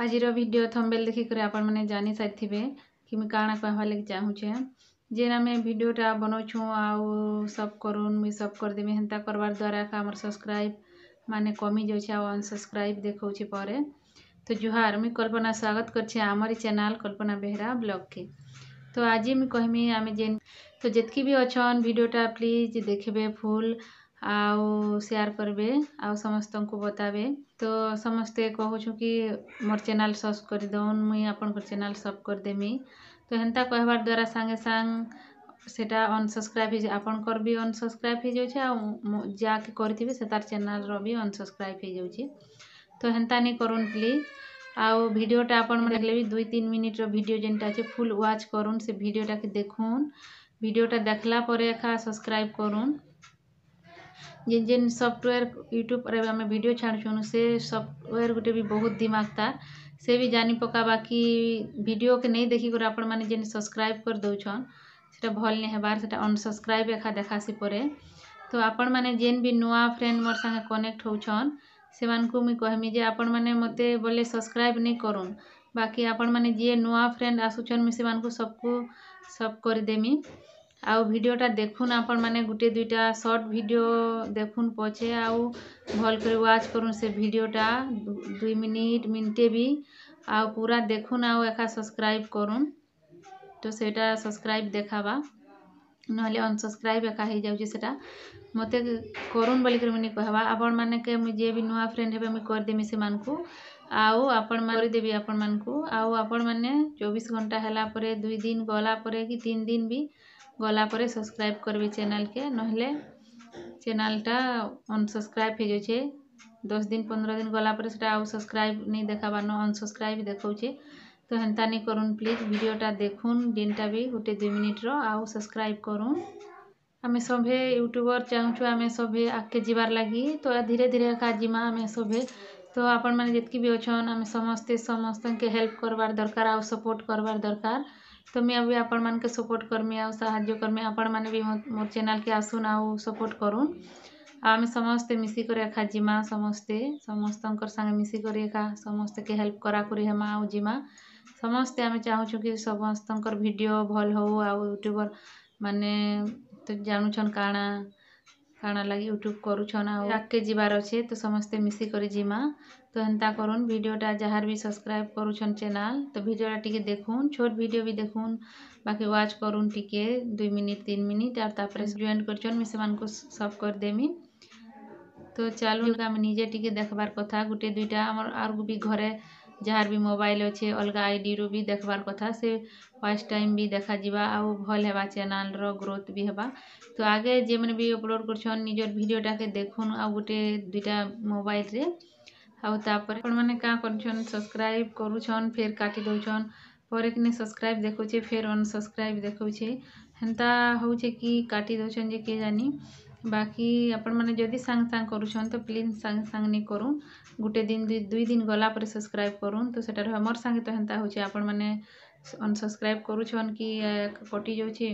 ଆଜିର ଭିଡ଼ିଓ ଥମ୍ବେଲ୍ ଦେଖିକରି ଆପଣମାନେ ଜାଣିସାରିଥିବେ କି ମୁଇଁ କାଣା କହିବାର୍ ଲାଗି ଚାହୁଁଛେ ଯେନ୍ ଆମେ ଭିଡ଼ିଓଟା ବନଉଛୁଁ ଆଉ ସବ୍ କରୁନ୍ ମୁଇଁ ସବ୍ କରିଦେମି ହେନ୍ତା କରବାର୍ ଦ୍ୱାରା ଆମର ସବସ୍କ୍ରାଇବ୍ ମାନେ କମି ଯାଉଛେ ଆଉ ଅନସବସ୍କ୍ରାଇବ୍ ଦେଖଉଛେ ପରେ ତ ଜୁହାର ମୁଇଁ କଳ୍ପନା ସ୍ୱାଗତ କରିଛେ ଆମରି ଚ୍ୟାନେଲ୍ କଳ୍ପନା ବେହେରା ବ୍ଲଗ୍କେ ତ ଆଜି ମୁଇଁ କହିମି ଆମେ ଯେନ୍ ତ ଯେତ୍କି ବି ଅଛନ୍ ଭିଡ଼ିଓଟା ପ୍ଲିଜ୍ ଦେଖିବେ ଫୁଲ୍ ଆଉ ସେୟାର୍ କରିବେ ଆଉ ସମସ୍ତଙ୍କୁ ବତାବେ ତ ସମସ୍ତେ କହୁଛୁ କି ମୋର୍ ଚ୍ୟାନେଲ୍ ସବ୍ କରିଦଉନ୍ ମୁଇଁ ଆପଣଙ୍କର ଚ୍ୟାନେଲ୍ ସବ୍ କରିଦେମି ତ ହେନ୍ତା କହିବାର୍ ଦ୍ୱାରା ସାଙ୍ଗେ ସାଙ୍ଗ୍ ସେଟା ଅନସବସ୍କ୍ରାଇବ୍ ହେଇଯାଏ ଆପଣଙ୍କର ବି ଅନସବସ୍କ୍ରାଇବ୍ ହେଇଯାଉଛି ଆଉ ଯାହାକେ କରିଥିବେ ସେ ତାର୍ ଚ୍ୟାନେଲ୍ର ବି ଅନସବସ୍କ୍ରାଇବ୍ ହେଇଯାଉଛି ତ ହେନ୍ତା ନି କରୁନ୍ ପ୍ଲିଜ୍ ଆଉ ଭିଡ଼ିଓଟା ଆପଣମାନେ ଦେଖିଲେ ବି ଦୁଇ ତିନି ମିନିଟ୍ର ଭିଡ଼ିଓ ଯେନ୍ଟା ଅଛି ଫୁଲ୍ ୱାଚ୍ କରୁନ୍ ସେ ଭିଡ଼ିଓଟାକେ ଦେଖୁନ୍ ଭିଡ଼ିଓଟା ଦେଖ୍ଲା ପରେ ଏକା ସବସ୍କ୍ରାଇବ୍ କରୁନ୍ ଯେନ୍ ଯେନ୍ ସଫ୍ଟୱେର୍ ୟୁଟ୍ୟୁବ୍ରେ ଆମେ ଭିଡ଼ିଓ ଛାଡ଼ୁଛୁଁ ସେ ସଫ୍ଟୱେର୍ ଗୁଟେ ବି ବହୁତ ଦିମାଗ୍ ତାର୍ ସେ ବି ଜାନି ପକାବା କି ଭିଡ଼ିଓକେ ନେଇ ଦେଖିକରି ଆପଣମାନେ ଯେନ୍ ସବସ୍କ୍ରାଇବ୍ କରିଦଉଛନ୍ ସେଟା ଭଲ୍ ନାଇଁ ହେବାର୍ ସେଟା ଅନସବସ୍କ୍ରାଇବ୍ ଏଖା ଦେଖାସି ପରେ ତ ଆପଣମାନେ ଯେନ୍ ବି ନୂଆ ଫ୍ରେଣ୍ଡ ମୋର୍ ସାଙ୍ଗେ କନେକ୍ଟ ହଉଛନ୍ ସେମାନଙ୍କୁ ମୁଇଁ କହେମି ଯେ ଆପଣମାନେ ମୋତେ ବୋଲେ ସବସ୍କ୍ରାଇବ୍ ନେଇଁ କରୁନ୍ ବାକି ଆପଣମାନେ ଯିଏ ନୂଆ ଫ୍ରେଣ୍ଡ ଆସୁଛନ୍ ମୁଇଁ ସେମାନଙ୍କୁ ସବକୁ ସବ୍ କରିଦେମି ଆଉ ଭିଡ଼ିଓଟା ଦେଖୁନ୍ ଆପଣମାନେ ଗୁଟେ ଦୁଇଟା ସର୍ଟ ଭିଡ଼ିଓ ଦେଖୁନ୍ ପଛେ ଆଉ ଭଲ୍ କରି ୱାଚ୍ କରୁନ୍ ସେ ଭିଡ଼ିଓଟା ଦୁଇ ମିନିଟ୍ ମିନିଟେ ବି ଆଉ ପୁରା ଦେଖୁନ୍ ଆଉ ଏକା ସବସ୍କ୍ରାଇବ୍ କରୁନ୍ ତ ସେଇଟା ସବସ୍କ୍ରାଇବ୍ ଦେଖାବା ନହେଲେ ଅନସବସ୍କ୍ରାଇବ୍ ଏକା ହେଇଯାଉଛି ସେଟା ମୋତେ କରୁନ୍ ବୋଲିକରି ମୁଇଁ କହେବା ଆପଣମାନକେ ମୁଇଁ ଯିଏ ବି ନୂଆ ଫ୍ରେଣ୍ଡ ହେବେ ମୁଇଁ କରିଦେମି ସେମାନଙ୍କୁ ଆଉ ଆପଣ କରିଦେବି ଆପଣମାନଙ୍କୁ ଆଉ ଆପଣମାନେ ଚବିଶ ଘଣ୍ଟା ହେଲା ପରେ ଦୁଇ ଦିନ ଗଲା ପରେ କି ତିନି ଦିନ ବି ଗଲାପରେ ସବସ୍କ୍ରାଇବ୍ କରିବି ଚ୍ୟାନେଲ୍କେ ନହେଲେ ଚ୍ୟାନେଲ୍ଟା ଅନ୍ସବସ୍କ୍ରାଇବ୍ ହେଇଯାଉଛେ ଦଶ୍ ଦିନ୍ ପନ୍ଦ୍ର ଦିନ୍ ଗଲାପରେ ସେଟା ଆଉ ସବସ୍କ୍ରାଇବ୍ ନେଇଁ ଦେଖାବାର୍ନ ଅନ୍ସବସ୍କ୍ରାଇବ୍ ଦେଖଉଛେ ତ ହେନ୍ତା ନି କରୁନ୍ ପ୍ଲିଜ୍ ଭିଡ଼ିଓଟା ଦେଖୁନ୍ ଯେନ୍ଟା ବି ଗୁଟେ ଦୁଇ ମିନିଟ୍ର ଆଉ ସବସ୍କ୍ରାଇବ୍ କରୁନ୍ ଆମେ ସଭେ ୟୁଟ୍ୟୁବର୍ ଚାହୁଁଛୁ ଆମେ ସଭେ ଆଗ୍କେ ଯିବାର୍ ଲାଗି ତ ଧୀରେ ଧୀରେ ଏକା ଯିମା ଆମେ ସଭେ ତ ଆପଣମାନେ ଯେତ୍କି ବି ଅଛନ୍ ଆମେ ସମସ୍ତେ ସମସ୍ତଙ୍କେ ହେଲ୍ପ କର୍ବାର୍ ଦରକାର୍ ଆଉ ସପୋର୍ଟ୍ କର୍ବାର୍ ଦରକାର୍ तो मैं अभी आपण मान के सपोर्ट करमी आज करमी आपण मैंने भी मोर चेल के आसुन आ सपोर्ट करूँ आम समस्ते मिसिकर एका जीमा समस्ते समस्त सागे मिसिकर एका समस्त के हेल्प कराकुरी हेमा आमा समस्ते आम चाहूँ कि समस्त भिड भल हो आ यूट्यूबर मैंने तो जानुन काणा କାଣା ଲାଗି ୟୁଟ୍ୟୁବ୍ କରୁଛନ୍ ଆଉ ଆଗ୍କେ ଯିବାର୍ ଅଛେ ତ ସମସ୍ତେ ମିଶିକରି ଯିମା ତ ହେନ୍ତା କରୁନ୍ ଭିଡ଼ିଓଟା ଯାହାର୍ ବି ସବ୍ସ୍କ୍ରାଇବ୍ କରୁଛନ୍ ଚ୍ୟାନେଲ୍ ତ ଭିଡ଼ିଓଟା ଟିକେ ଦେଖୁନ୍ ଛୋଟ୍ ଭିଡ଼ିଓ ବି ଦେଖୁନ୍ ବାକି ୱାଚ୍ କରୁନ୍ ଟିକେ ଦୁଇ ମିନିଟ୍ ତିନ୍ ମିନିଟ୍ ଆର୍ ତାପରେ ଜଏନ୍ କରିଛନ୍ ମୁଇଁ ସେମାନଙ୍କୁ ସବ୍ କରିଦେମି ତ ଚାଲୁ ଆମେ ନିଜେ ଟିକେ ଦେଖ୍ବାର୍ କଥା ଗୁଟେ ଦୁଇଟା ଆମର୍ ଆର୍ ବି ଘରେ ଯାହାର୍ ବି ମୋବାଇଲ୍ ଅଛେ ଅଲ୍ଗା ଆଇଡ଼ିରୁ ବି ଦେଖ୍ବାର୍ କଥା ସେ ଫାଷ୍ଟ୍ ଟାଇମ୍ ବି ଦେଖାଯିବା ଆଉ ଭଲ୍ ହେବା ଚ୍ୟାନେଲ୍ର ଗ୍ରୋଥ୍ ବି ହେବା ତ ଆଗେ ଯେନ୍ମାନେ ବି ଅପ୍ଲୋଡ଼୍ କରୁଛନ୍ ନିଜର୍ ଭିଡ଼ିଓଟାକେ ଦେଖୁନ୍ ଆଉ ଗୁଟେ ଦୁଇଟା ମୋବାଇଲ୍ରେ ଆଉ ତା'ପରେ ଆପଣମାନେ କାଁ କରୁଛନ୍ ସବ୍ସ୍କ୍ରାଇବ୍ କରୁଛନ୍ ଫେର୍ କାଟି ଦଉଛନ୍ ପରେ କିନି ସବ୍ସ୍କ୍ରାଇବ୍ ଦେଖଉଛେ ଫେର୍ ଅନ୍ସବ୍ସ୍କ୍ରାଇବ୍ ଦେଖଉଛେ ହେନ୍ତା ହଉଛେ କି କାଟି ଦଉଛନ୍ ଯେ କେଜାନି ବାକି ଆପଣମାନେ ଯଦି ସାଙ୍ଗ୍ ସାଙ୍ଗ୍ କରୁଛନ୍ ତ ପ୍ଲିଜ୍ ସାଙ୍ଗ୍ ସାଙ୍ଗ୍ ନି କରୁନ୍ ଗୁଟେ ଦିନ୍ ଦୁଇ ଦିନ୍ ଗଲା ପରେ ସବସ୍କ୍ରାଇବ୍ କରୁନ୍ ତ ସେଟା ରହେ ମୋର୍ ସାଙ୍ଗେ ତ ହେନ୍ତା ହଉଛେ ଆପଣମାନେ ଅନସବସ୍କ୍ରାଇବ୍ କରୁଛନ୍ କି କଟି ଯାଉଛେ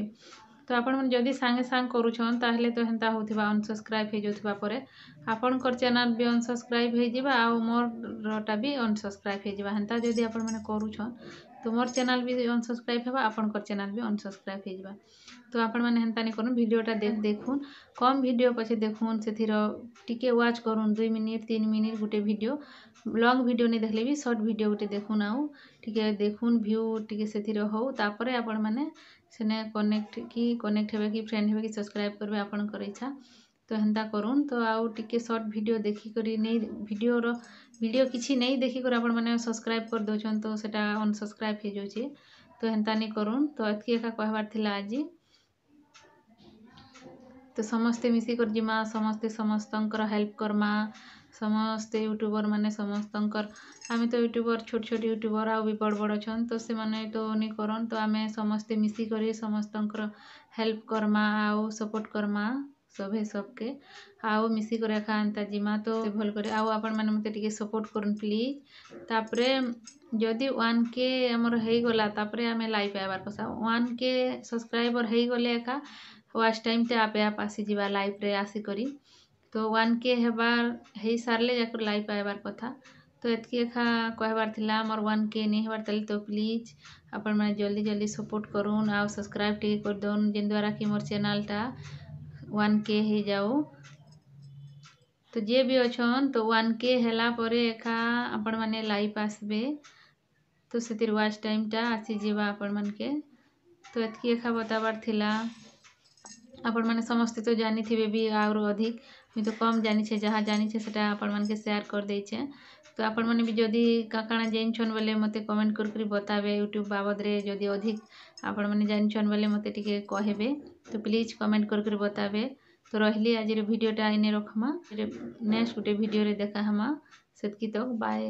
ତ ଆପଣମାନେ ଯଦି ସାଙ୍ଗେ ସାଙ୍ଗ୍ କରୁଛନ୍ ତାହେଲେ ତ ହେନ୍ତା ହଉଥିବା ଅନସବସ୍କ୍ରାଇବ୍ ହେଇଯାଉଥିବା ପରେ ଆପଣଙ୍କର ଚ୍ୟାନେଲ୍ ବି ଅନସବସ୍କ୍ରାଇବ୍ ହେଇଯିବା ଆଉ ମୋର୍ଟା ବି ଅନସବସ୍କ୍ରାଇବ୍ ହେଇଯିବା ହେନ୍ତା ଯଦି ଆପଣମାନେ କରୁଛନ୍ ତ ମୋର ଚ୍ୟାନେଲ୍ ବି ଅନସବସ୍କ୍ରାଇବ୍ ହେବା ଆପଣଙ୍କର ଚ୍ୟାନେଲ୍ ବି ଅନସବସ୍କ୍ରାଇବ୍ ହେଇଯିବା ତ ଆପଣମାନେ ହେନ୍ତାନି କରୁନ୍ ଭିଡ଼ିଓଟା ଦେଖୁନ୍ କମ୍ ଭିଡ଼ିଓ ପଛେ ଦେଖୁନ୍ ସେଥିର ଟିକେ ୱାଚ୍ କରୁନ୍ ଦୁଇ ମିନିଟ୍ ତିନି ମିନିଟ୍ ଗୋଟେ ଭିଡ଼ିଓ ଲଙ୍ଗ୍ ଭିଡ଼ିଓ ନେଇ ଦେଖିଲେ ବି ସର୍ଟ ଭିଡ଼ିଓ ଗୋଟେ ଦେଖୁନ୍ ଆଉ ଟିକେ ଦେଖୁନ୍ ଭ୍ୟୁ ଟିକେ ସେଥିର ହଉ ତାପରେ ଆପଣମାନେ ସେନେ କନେକ୍ଟ କି କନେକ୍ଟ ହେବେ କି ଫ୍ରେଣ୍ଡ ହେବେ କି ସବସ୍କ୍ରାଇବ୍ କରିବେ ଆପଣଙ୍କର ଇଚ୍ଛା तो हेन्ता कर तो आउ टे सर्ट भिड देखी नहीं भिडर भिड कि नहीं देखिकर आप सब्सक्राइब कर दौन तो सेटा अनसब्सक्राइब हो जाए तो हेन्ता नहीं करूँ तो एतकी एका कहबार आज तो समस्ते मिसिकर जीमा समस्ते समस्त हेल्प करमा समस्ते यूट्यूबर मैंने समस्त आम तो यूट्यूबर छोट छोट यूट्यूबर आ बड़ बड़ अच्छा तो से मैंने तो नहीं करन तो आम समस्ते मिसिकर समस्त हेल्प करमा आउ सपोर्ट करमा सभी सबके आउ मिसी कर जीमा तो भल कर मत सपोर्ट कर प्लीज तापर जदि वन के आमर हो आम लाइव पाइबार कसा वन के सब्सक्राइबर हो गले एका वास्ट टाइम टे आपे आप आसी लाइव आसिक तो वन के हबार हो सारे जा लाइव पाइबार कथा तो एतक एका कहबार था मोर वन के नहीं हबार तो प्लीज आपड़ मैंने जल्दी जल्दी सपोर्ट करूँ आउ सब्सक्राइब टे करदेन कि मोर चेल्टा ୱାନ୍ କେ ହେଇଯାଉ ତ ଯିଏ ବି ଅଛନ୍ ତ ୱାନ୍ କେ ହେଲା ପରେ ଏକା ଆପଣମାନେ ଲାଇଭ୍ ଆସବେ ତ ସେଥିର୍ ୱାଚ୍ ଟାଇମ୍ଟା ଆସିଯିବା ଆପଣମାନକେ ତ ଏତ୍କି ଏଖା ବତାବାର୍ ଥିଲା ଆପଣମାନେ ସମସ୍ତେ ତ ଜାନିଥିବେ ବି ଆହୁରି ଅଧିକ ମୁଇଁ ତ କମ୍ ଜାନିଛେ ଯାହା ଜାନିଛେ ସେଟା ଆପଣମାନକେ ସେୟାର୍ କରିଦେଇଛେ ତ ଆପଣମାନେ ବି ଯଦି କାଣା ଜାନିଛନ୍ ବୋଲେ ମୋତେ କମେଣ୍ଟ୍ କରିକରି ବତାବେ ୟୁଟ୍ୟୁବ୍ ବାବଦରେ ଯଦି ଅଧିକ ଆପଣମାନେ ଜାନିଛନ୍ ବୋଲେ ମୋତେ ଟିକେ କହିବେ ତ ପ୍ଲିଜ୍ କମେଣ୍ଟ୍ କରିକରି ବତାବେ ତ ରହିଲି ଆଜିର ଭିଡ଼ିଓଟା ଏଇନେ ରଖ୍ମା ନେକ୍ସଟ୍ ଗୁଟେ ଭିଡ଼ିଓରେ ଦେଖାହେମା ସେତ୍କି ତକ୍ ବାଏ